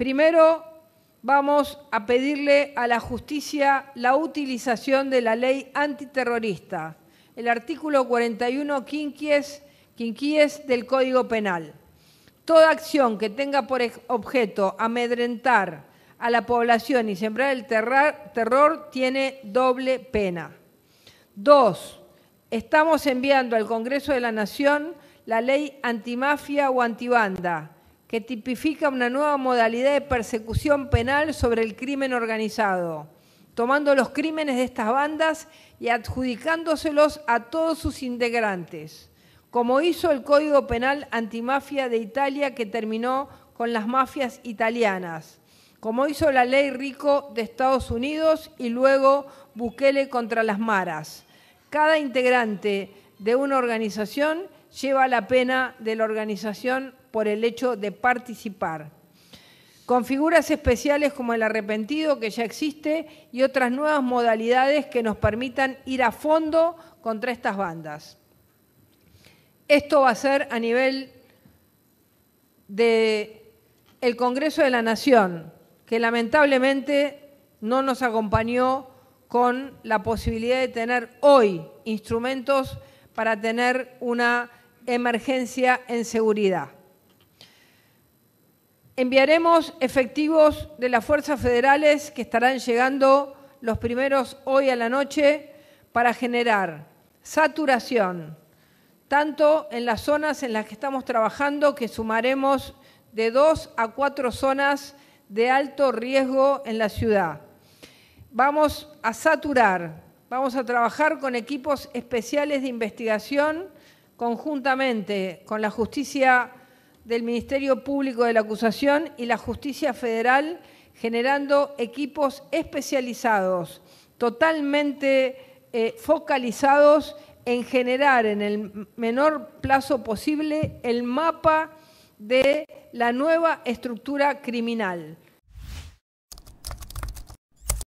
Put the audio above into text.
Primero, vamos a pedirle a la justicia la utilización de la ley antiterrorista, el artículo 41 quinquies, del Código Penal. Toda acción que tenga por objeto amedrentar a la población y sembrar el terror tiene doble pena. Dos, estamos enviando al Congreso de la Nación la ley antimafia o antibanda que tipifica una nueva modalidad de persecución penal sobre el crimen organizado, tomando los crímenes de estas bandas y adjudicándoselos a todos sus integrantes, como hizo el Código Penal Antimafia de Italia que terminó con las mafias italianas, como hizo la ley Rico de Estados Unidos y luego Bukele contra las maras. Cada integrante de una organización lleva la pena de la organización por el hecho de participar. Con figuras especiales como el arrepentido que ya existe y otras nuevas modalidades que nos permitan ir a fondo contra estas bandas. Esto va a ser a nivel del Congreso de la Nación, que lamentablemente no nos acompañó con la posibilidad de tener hoy instrumentos para tener una emergencia en seguridad. Enviaremos efectivos de las fuerzas federales que estarán llegando los primeros hoy a la noche para generar saturación, tanto en las zonas en las que estamos trabajando, que sumaremos de dos a cuatro zonas de alto riesgo en la ciudad. Vamos a saturar, vamos a trabajar con equipos especiales de investigación conjuntamente con la justicia del Ministerio Público de la Acusación y la justicia federal, generando equipos especializados, totalmente eh, focalizados en generar en el menor plazo posible el mapa de la nueva estructura criminal.